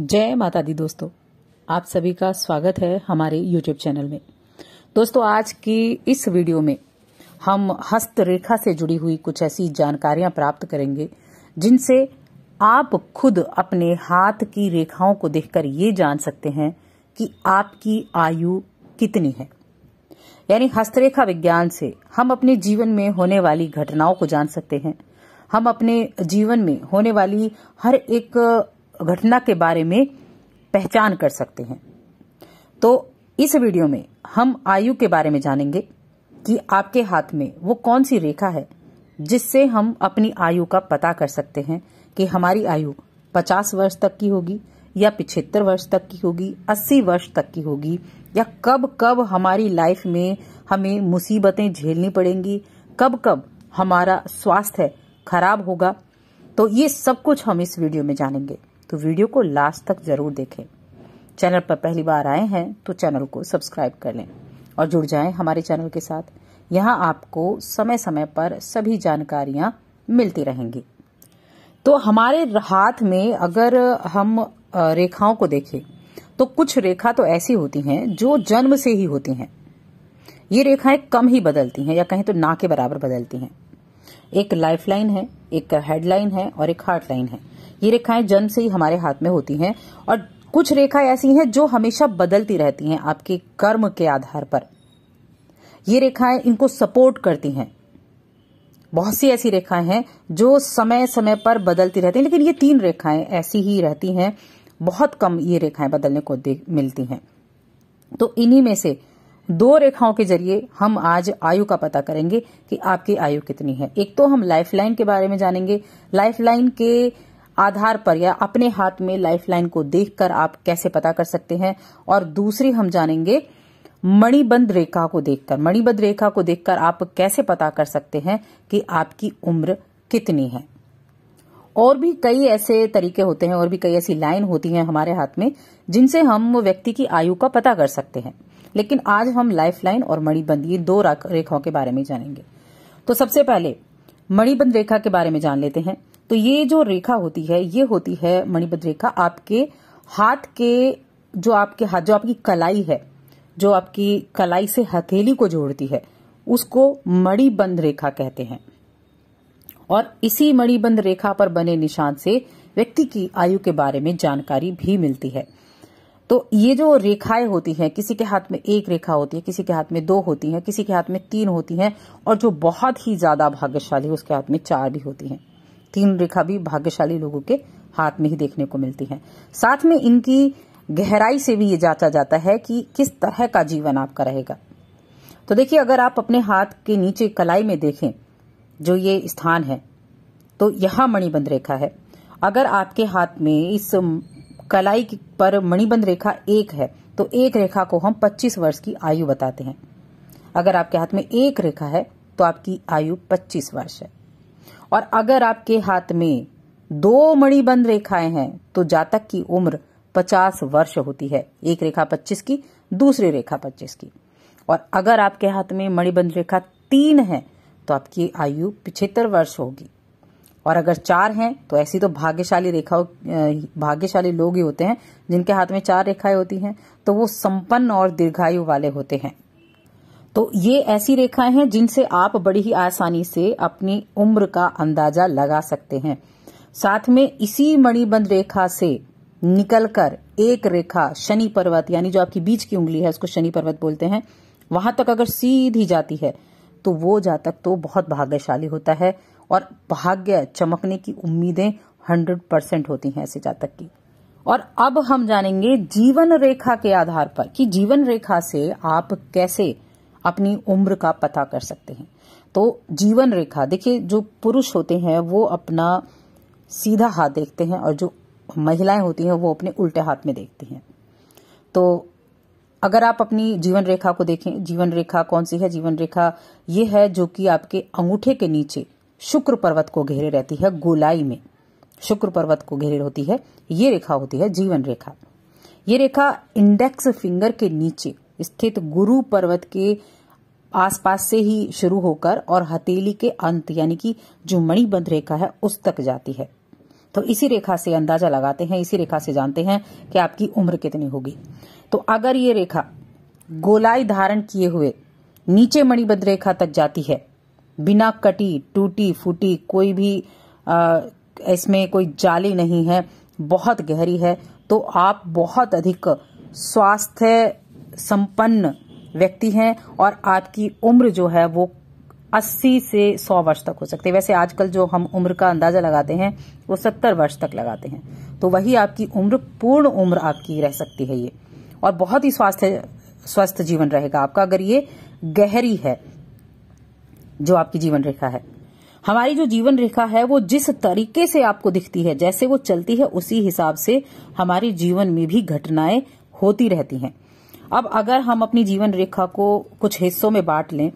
जय माता दी दोस्तों आप सभी का स्वागत है हमारे YouTube चैनल में दोस्तों आज की इस वीडियो में हम हस्तरेखा से जुड़ी हुई कुछ ऐसी जानकारियां प्राप्त करेंगे जिनसे आप खुद अपने हाथ की रेखाओं को देखकर ये जान सकते हैं कि आपकी आयु कितनी है यानी हस्तरेखा विज्ञान से हम अपने जीवन में होने वाली घटनाओं को जान सकते हैं हम अपने जीवन में होने वाली हर एक घटना के बारे में पहचान कर सकते हैं तो इस वीडियो में हम आयु के बारे में जानेंगे कि आपके हाथ में वो कौन सी रेखा है जिससे हम अपनी आयु का पता कर सकते हैं कि हमारी आयु 50 वर्ष तक की होगी या पिछहत्तर वर्ष तक की होगी 80 वर्ष तक की होगी या कब कब हमारी लाइफ में हमें मुसीबतें झेलनी पड़ेंगी कब कब हमारा स्वास्थ्य खराब होगा तो ये सब कुछ हम इस वीडियो में जानेंगे तो वीडियो को लास्ट तक जरूर देखें चैनल पर पहली बार आए हैं तो चैनल को सब्सक्राइब कर लें और जुड़ जाएं हमारे चैनल के साथ यहां आपको समय समय पर सभी जानकारियां मिलती रहेंगी तो हमारे हाथ में अगर हम रेखाओं को देखें तो कुछ रेखा तो ऐसी होती हैं जो जन्म से ही होती हैं ये रेखाएं कम ही बदलती हैं या कहें तो ना के बराबर बदलती हैं एक लाइफ लाइन है एक हेडलाइन है और एक हार्ट लाइन है ये रेखाएं जन्म से ही हमारे हाथ में होती हैं और कुछ रेखाएं ऐसी हैं जो हमेशा बदलती रहती हैं आपके कर्म के आधार पर ये रेखाएं इनको सपोर्ट करती हैं बहुत सी ऐसी रेखाएं हैं जो समय समय पर बदलती रहती हैं लेकिन ये तीन रेखाएं ऐसी ही रहती हैं बहुत कम ये रेखाएं बदलने को मिलती हैं तो इन्हीं में से दो रेखाओं के जरिए हम आज आयु का पता करेंगे कि आपकी आयु कितनी है एक तो हम लाइफलाइन के बारे में जानेंगे लाइफलाइन के आधार पर या अपने हाथ में लाइफलाइन को देखकर आप कैसे पता कर सकते हैं और दूसरी हम जानेंगे मणिबंध रेखा को देखकर मणिबंध रेखा को देखकर आप कैसे पता कर सकते हैं कि आपकी उम्र कितनी है और भी कई ऐसे तरीके होते हैं और भी कई ऐसी लाइन होती हैं हमारे हाथ में जिनसे हम व्यक्ति की आयु का पता कर सकते हैं लेकिन आज हम लाइफ लाइन और मणिबंध ये दो रेखाओं के बारे में जानेंगे तो सबसे पहले मणिबंध रेखा के बारे में जान लेते हैं तो ये जो रेखा होती है ये होती है मणिपद रेखा आपके हाथ के जो आपके हाथ जो आपकी कलाई है जो आपकी कलाई से हथेली को जोड़ती है उसको मणिबंध रेखा कहते हैं और इसी मणिबंध रेखा पर बने निशान से व्यक्ति की आयु के बारे में जानकारी भी मिलती है तो ये जो रेखाएं होती हैं किसी के हाथ में एक रेखा होती है किसी के हाथ में दो होती है किसी के हाथ में तीन होती हैं और जो बहुत ही ज्यादा भाग्यशाली उसके हाथ में चार भी होती हैं तीन रेखा भी भाग्यशाली लोगों के हाथ में ही देखने को मिलती है साथ में इनकी गहराई से भी ये जांचा जाता है कि किस तरह का जीवन आपका रहेगा तो देखिए अगर आप अपने हाथ के नीचे कलाई में देखें जो ये स्थान है तो यहां मणिबंध रेखा है अगर आपके हाथ में इस कलाई पर मणिबंध रेखा एक है तो एक रेखा को हम 25 वर्ष की आयु बताते हैं अगर आपके हाथ में एक रेखा है तो आपकी आयु 25 वर्ष है और अगर आपके हाथ में दो मणिबंध रेखाएं हैं तो जातक की उम्र 50 वर्ष होती है एक रेखा 25 की दूसरी रेखा 25 की और अगर आपके हाथ में मणिबंध रेखा तीन है तो आपकी आयु पिछहत्तर वर्ष होगी और अगर चार हैं तो ऐसी तो भाग्यशाली रेखा भाग्यशाली लोग ही होते हैं जिनके हाथ में चार रेखाएं होती हैं तो वो संपन्न और दीर्घायु वाले होते हैं तो ये ऐसी रेखाएं हैं जिनसे आप बड़ी ही आसानी से अपनी उम्र का अंदाजा लगा सकते हैं साथ में इसी मणिबंध रेखा से निकलकर एक रेखा शनि पर्वत यानी जो आपकी बीच की उंगली है उसको शनि पर्वत बोलते हैं वहां तक अगर सीधी जाती है तो वो जातक तो बहुत भाग्यशाली होता है और भाग्य चमकने की उम्मीदें हंड्रेड परसेंट होती हैं ऐसे जातक की और अब हम जानेंगे जीवन रेखा के आधार पर कि जीवन रेखा से आप कैसे अपनी उम्र का पता कर सकते हैं तो जीवन रेखा देखिए जो पुरुष होते हैं वो अपना सीधा हाथ देखते हैं और जो महिलाएं होती हैं वो अपने उल्टे हाथ में देखती हैं तो अगर आप अपनी जीवन रेखा को देखें जीवन रेखा कौन सी है जीवन रेखा ये है जो कि आपके अंगूठे के नीचे शुक्र पर्वत को घेरे रहती है गोलाई में शुक्र पर्वत को घेरे होती है ये रेखा होती है जीवन रेखा ये रेखा इंडेक्स फिंगर के नीचे स्थित गुरु पर्वत के आसपास से ही शुरू होकर और हथेली के अंत यानी कि जो मणिबंध रेखा है उस तक जाती है तो इसी रेखा से अंदाजा लगाते हैं इसी रेखा से जानते हैं कि आपकी उम्र कितनी होगी तो अगर ये रेखा गोलाई धारण किए हुए नीचे मणिबंध रेखा तक जाती है बिना कटी टूटी फूटी कोई भी आ, इसमें कोई जाली नहीं है बहुत गहरी है तो आप बहुत अधिक स्वास्थ्य संपन्न व्यक्ति हैं और आपकी उम्र जो है वो 80 से 100 वर्ष तक हो सकती है वैसे आजकल जो हम उम्र का अंदाजा लगाते हैं वो 70 वर्ष तक लगाते हैं तो वही आपकी उम्र पूर्ण उम्र आपकी रह सकती है ये और बहुत ही स्वास्थ्य स्वस्थ जीवन रहेगा आपका अगर ये गहरी है जो आपकी जीवन रेखा है हमारी जो जीवन रेखा है वो जिस तरीके से आपको दिखती है जैसे वो चलती है उसी हिसाब से हमारे जीवन में भी घटनाएं होती रहती हैं अब अगर हम अपनी जीवन रेखा को कुछ हिस्सों में बांट लें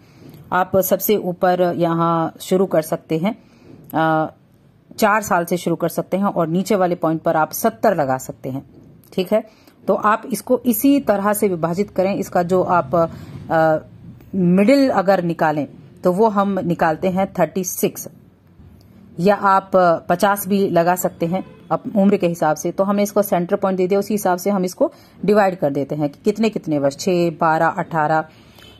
आप सबसे ऊपर यहाँ शुरू कर सकते हैं चार साल से शुरू कर सकते हैं और नीचे वाले पॉइंट पर आप सत्तर लगा सकते हैं ठीक है तो आप इसको इसी तरह से विभाजित करें इसका जो आप मिडिल अगर निकालें तो वो हम निकालते हैं थर्टी सिक्स या आप पचास भी लगा सकते हैं उम्र के हिसाब से तो हमें इसको सेंटर पॉइंट दे दिया उसी हिसाब से हम इसको डिवाइड कर देते हैं कि कितने कितने वर्ष छह बारह अठारह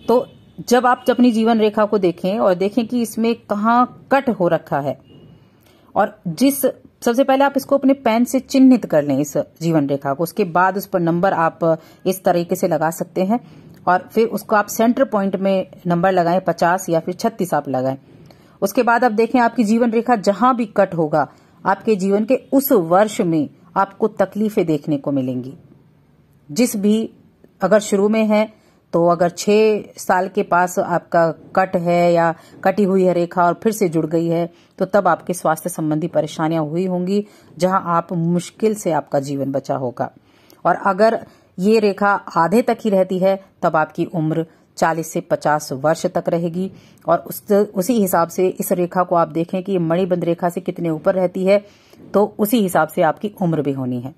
तो जब आप अपनी जीवन रेखा को देखें और देखें कि इसमें कहाँ कट हो रखा है और जिस सबसे पहले आप इसको अपने पेन से चिन्हित कर लें इस जीवन रेखा को उसके बाद उस पर नंबर आप इस तरीके से लगा सकते हैं और फिर उसको आप सेंटर पॉइंट में नंबर लगाएं पचास या फिर छत्तीस आप लगाएं उसके बाद आप देखें आपकी जीवन रेखा जहां भी कट होगा आपके जीवन के उस वर्ष में आपको तकलीफें देखने को मिलेंगी जिस भी अगर शुरू में है तो अगर छह साल के पास आपका कट है या कटी हुई है रेखा और फिर से जुड़ गई है तो तब आपके स्वास्थ्य संबंधी परेशानियां हुई होंगी जहां आप मुश्किल से आपका जीवन बचा होगा और अगर ये रेखा आधे तक ही रहती है तब आपकी उम्र चालीस से पचास वर्ष तक रहेगी और उस उसी हिसाब से इस रेखा को आप देखें कि मणिबंध रेखा से कितने ऊपर रहती है तो उसी हिसाब से आपकी उम्र भी होनी है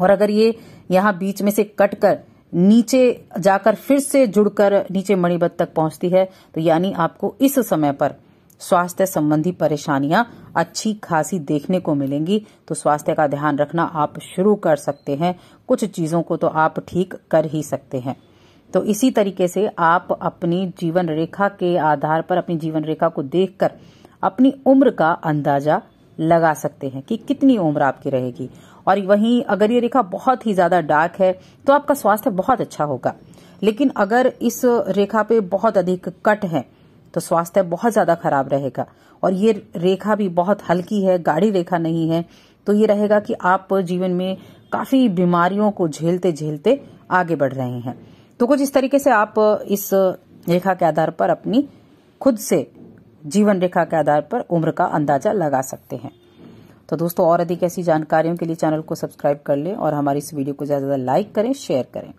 और अगर ये यहाँ बीच में से कट कर नीचे जाकर फिर से जुड़कर नीचे मणिबद्ध तक पहुंचती है तो यानी आपको इस समय पर स्वास्थ्य संबंधी परेशानियां अच्छी खासी देखने को मिलेंगी तो स्वास्थ्य का ध्यान रखना आप शुरू कर सकते हैं कुछ चीजों को तो आप ठीक कर ही सकते हैं तो इसी तरीके से आप अपनी जीवन रेखा के आधार पर अपनी जीवन रेखा को देखकर अपनी उम्र का अंदाजा लगा सकते हैं कि कितनी उम्र आपकी रहेगी और वहीं अगर ये रेखा बहुत ही ज्यादा डार्क है तो आपका स्वास्थ्य बहुत अच्छा होगा लेकिन अगर इस रेखा पे बहुत अधिक कट है तो स्वास्थ्य बहुत ज्यादा खराब रहेगा और ये रेखा भी बहुत हल्की है गाढ़ी रेखा नहीं है तो ये रहेगा कि आप जीवन में काफी बीमारियों को झेलते झेलते आगे बढ़ रहे हैं तो कुछ इस तरीके से आप इस रेखा के आधार पर अपनी खुद से जीवन रेखा के आधार पर उम्र का अंदाजा लगा सकते हैं तो दोस्तों और अधिक ऐसी जानकारियों के लिए चैनल को सब्सक्राइब कर लें और हमारी इस वीडियो को ज़्यादा ज़्यादा लाइक करें शेयर करें